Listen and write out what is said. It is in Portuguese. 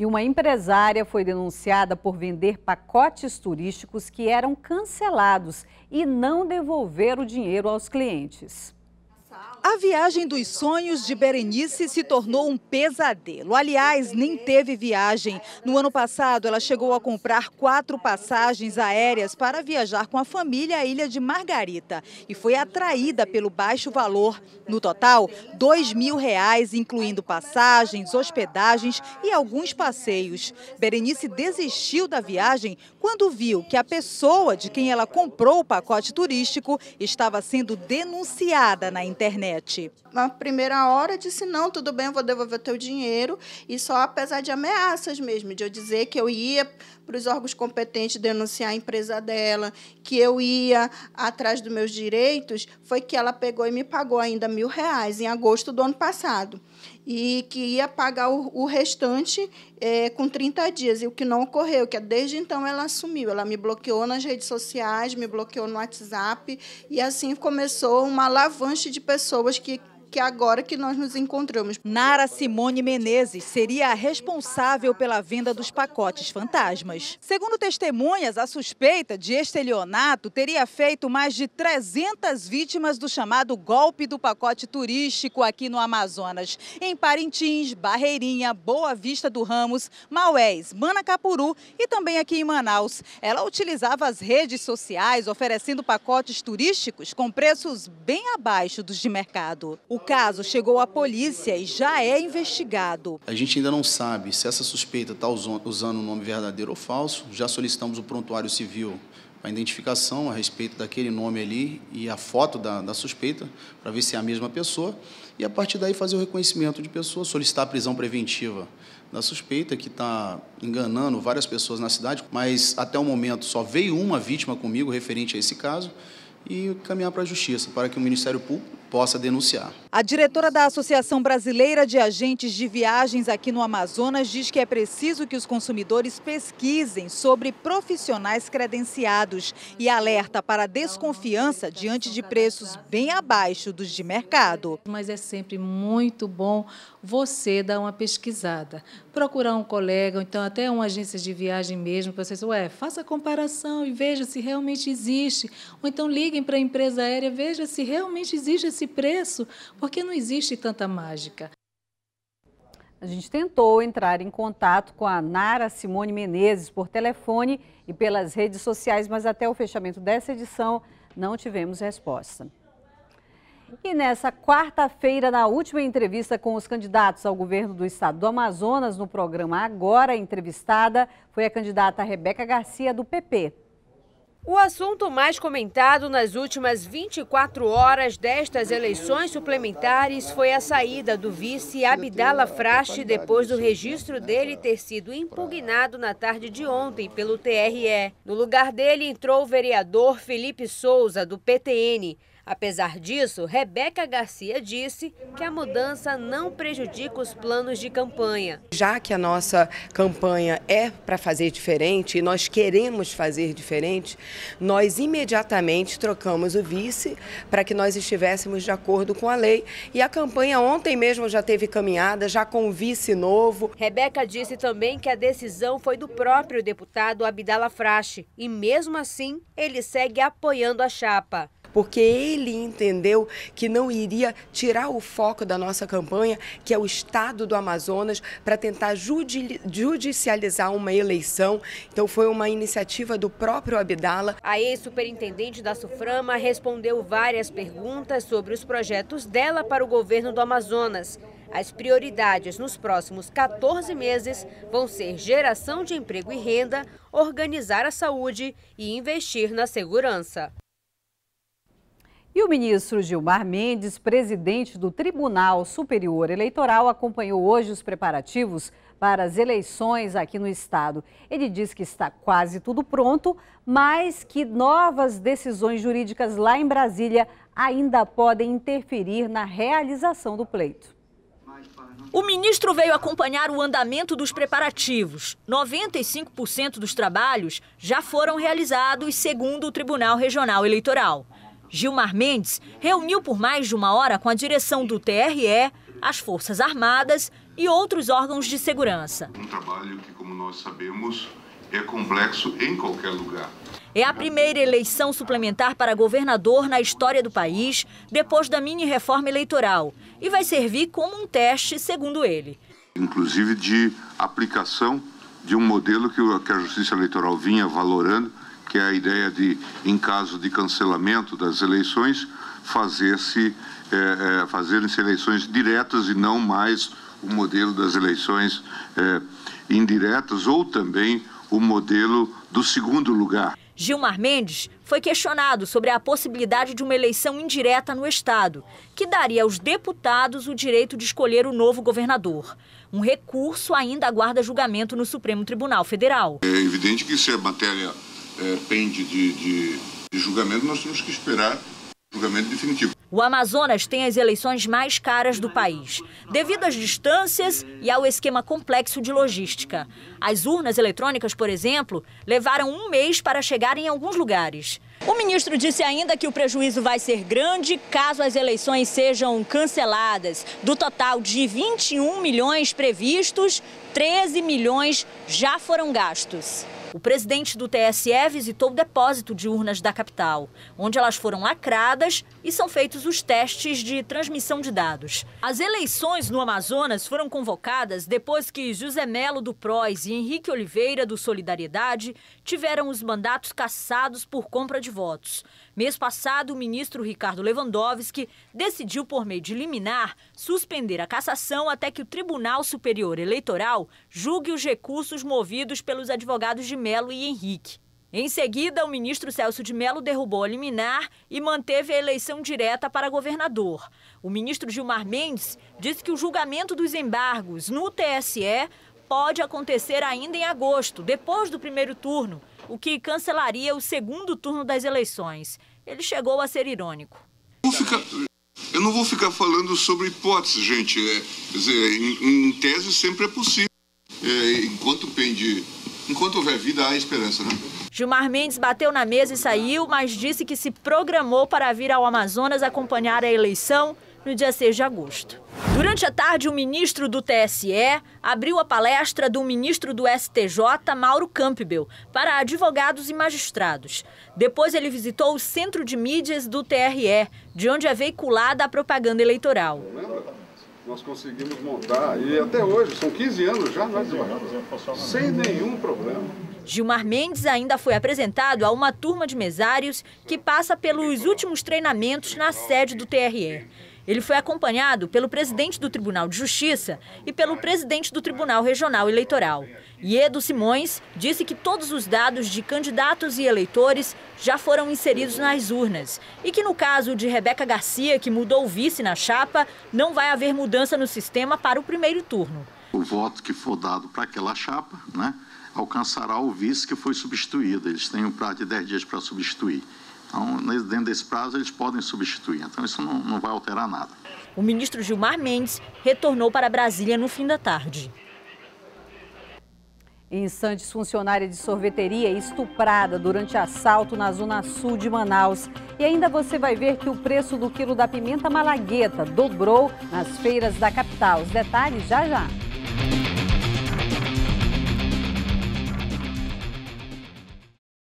E uma empresária foi denunciada por vender pacotes turísticos que eram cancelados e não devolver o dinheiro aos clientes. A viagem dos sonhos de Berenice se tornou um pesadelo. Aliás, nem teve viagem. No ano passado, ela chegou a comprar quatro passagens aéreas para viajar com a família à Ilha de Margarita e foi atraída pelo baixo valor. No total, dois mil reais, incluindo passagens, hospedagens e alguns passeios. Berenice desistiu da viagem quando viu que a pessoa de quem ela comprou o pacote turístico estava sendo denunciada na internet. Na primeira hora disse: não, tudo bem, eu vou devolver teu dinheiro. E só apesar de ameaças mesmo, de eu dizer que eu ia para os órgãos competentes denunciar a empresa dela, que eu ia atrás dos meus direitos, foi que ela pegou e me pagou ainda mil reais em agosto do ano passado e que ia pagar o, o restante é, com 30 dias. E o que não ocorreu, que é desde então ela assumiu. Ela me bloqueou nas redes sociais, me bloqueou no WhatsApp, e assim começou uma alavanche de pessoas que que é agora que nós nos encontramos. Nara Simone Menezes seria a responsável pela venda dos pacotes fantasmas. Segundo testemunhas, a suspeita de estelionato teria feito mais de 300 vítimas do chamado golpe do pacote turístico aqui no Amazonas, em Parintins, Barreirinha, Boa Vista do Ramos, Maués, Manacapuru e também aqui em Manaus. Ela utilizava as redes sociais oferecendo pacotes turísticos com preços bem abaixo dos de mercado. O caso chegou à polícia e já é investigado. A gente ainda não sabe se essa suspeita está usando o nome verdadeiro ou falso. Já solicitamos o prontuário civil a identificação a respeito daquele nome ali e a foto da, da suspeita, para ver se é a mesma pessoa, e a partir daí fazer o reconhecimento de pessoa, solicitar a prisão preventiva da suspeita, que está enganando várias pessoas na cidade, mas até o momento só veio uma vítima comigo referente a esse caso, e caminhar para a justiça, para que o Ministério Público possa denunciar. A diretora da Associação Brasileira de Agentes de Viagens aqui no Amazonas diz que é preciso que os consumidores pesquisem sobre profissionais credenciados e alerta para desconfiança diante de preços bem abaixo dos de mercado. Mas é sempre muito bom você dar uma pesquisada, procurar um colega, então até uma agência de viagem mesmo, para vocês, ué, faça a comparação e veja se realmente existe. Ou então liguem para a empresa aérea, veja se realmente existe esse esse preço, porque não existe tanta mágica. A gente tentou entrar em contato com a Nara Simone Menezes por telefone e pelas redes sociais, mas até o fechamento dessa edição não tivemos resposta. E nessa quarta-feira, na última entrevista com os candidatos ao governo do estado do Amazonas, no programa Agora Entrevistada, foi a candidata Rebeca Garcia, do PP. O assunto mais comentado nas últimas 24 horas destas eleições suplementares foi a saída do vice Abdala Fraste depois do registro dele ter sido impugnado na tarde de ontem pelo TRE. No lugar dele entrou o vereador Felipe Souza, do PTN. Apesar disso, Rebeca Garcia disse que a mudança não prejudica os planos de campanha. Já que a nossa campanha é para fazer diferente e nós queremos fazer diferente, nós imediatamente trocamos o vice para que nós estivéssemos de acordo com a lei. E a campanha ontem mesmo já teve caminhada, já com o vice novo. Rebeca disse também que a decisão foi do próprio deputado Abdala Frache e mesmo assim ele segue apoiando a chapa porque ele entendeu que não iria tirar o foco da nossa campanha, que é o estado do Amazonas, para tentar judicializar uma eleição. Então foi uma iniciativa do próprio Abdala. A ex-superintendente da Suframa respondeu várias perguntas sobre os projetos dela para o governo do Amazonas. As prioridades nos próximos 14 meses vão ser geração de emprego e renda, organizar a saúde e investir na segurança. E o ministro Gilmar Mendes, presidente do Tribunal Superior Eleitoral, acompanhou hoje os preparativos para as eleições aqui no estado. Ele diz que está quase tudo pronto, mas que novas decisões jurídicas lá em Brasília ainda podem interferir na realização do pleito. O ministro veio acompanhar o andamento dos preparativos. 95% dos trabalhos já foram realizados, segundo o Tribunal Regional Eleitoral. Gilmar Mendes reuniu por mais de uma hora com a direção do TRE, as Forças Armadas e outros órgãos de segurança. Um trabalho que, como nós sabemos, é complexo em qualquer lugar. É a primeira eleição suplementar para governador na história do país, depois da mini-reforma eleitoral, e vai servir como um teste, segundo ele. Inclusive de aplicação de um modelo que a Justiça Eleitoral vinha valorando, que é a ideia de, em caso de cancelamento das eleições, fazer-se é, é, fazerem-se eleições diretas e não mais o modelo das eleições é, indiretas ou também o modelo do segundo lugar. Gilmar Mendes foi questionado sobre a possibilidade de uma eleição indireta no Estado, que daria aos deputados o direito de escolher o novo governador. Um recurso ainda aguarda julgamento no Supremo Tribunal Federal. É evidente que isso é matéria é, pende de, de, de julgamento, nós temos que esperar julgamento definitivo. O Amazonas tem as eleições mais caras do país, devido às distâncias e ao esquema complexo de logística. As urnas eletrônicas, por exemplo, levaram um mês para chegar em alguns lugares. O ministro disse ainda que o prejuízo vai ser grande caso as eleições sejam canceladas. Do total de 21 milhões previstos, 13 milhões já foram gastos. O presidente do TSE visitou o depósito de urnas da capital, onde elas foram lacradas e são feitos os testes de transmissão de dados. As eleições no Amazonas foram convocadas depois que José Melo do PROS e Henrique Oliveira do Solidariedade tiveram os mandatos cassados por compra de votos. Mês passado, o ministro Ricardo Lewandowski decidiu, por meio de liminar, suspender a cassação até que o Tribunal Superior Eleitoral julgue os recursos movidos pelos advogados de Melo e Henrique. Em seguida, o ministro Celso de Mello derrubou a liminar e manteve a eleição direta para governador. O ministro Gilmar Mendes disse que o julgamento dos embargos no TSE pode acontecer ainda em agosto, depois do primeiro turno, o que cancelaria o segundo turno das eleições. Ele chegou a ser irônico. Eu não vou ficar falando sobre hipóteses, gente. É, quer dizer, em, em tese sempre é possível. É, enquanto pende Enquanto houver vida, há esperança, né? Gilmar Mendes bateu na mesa e saiu, mas disse que se programou para vir ao Amazonas acompanhar a eleição no dia 6 de agosto. Durante a tarde, o ministro do TSE abriu a palestra do ministro do STJ, Mauro Campbell, para advogados e magistrados. Depois, ele visitou o centro de mídias do TRE, de onde é veiculada a propaganda eleitoral nós conseguimos montar, e até hoje, são 15 anos já, né, é, sem nenhum problema. Gilmar Mendes ainda foi apresentado a uma turma de mesários que passa pelos últimos treinamentos na sede do TRE. Ele foi acompanhado pelo presidente do Tribunal de Justiça e pelo presidente do Tribunal Regional Eleitoral. Iedo Simões disse que todos os dados de candidatos e eleitores já foram inseridos nas urnas e que no caso de Rebeca Garcia, que mudou o vice na chapa, não vai haver mudança no sistema para o primeiro turno. O voto que for dado para aquela chapa, né, alcançará o vice que foi substituído. Eles têm um prazo de 10 dias para substituir. Então, dentro desse prazo, eles podem substituir. Então, isso não, não vai alterar nada. O ministro Gilmar Mendes retornou para Brasília no fim da tarde. Em Santos, funcionária de sorveteria é estuprada durante assalto na zona sul de Manaus. E ainda você vai ver que o preço do quilo da pimenta malagueta dobrou nas feiras da capital. Os detalhes já já.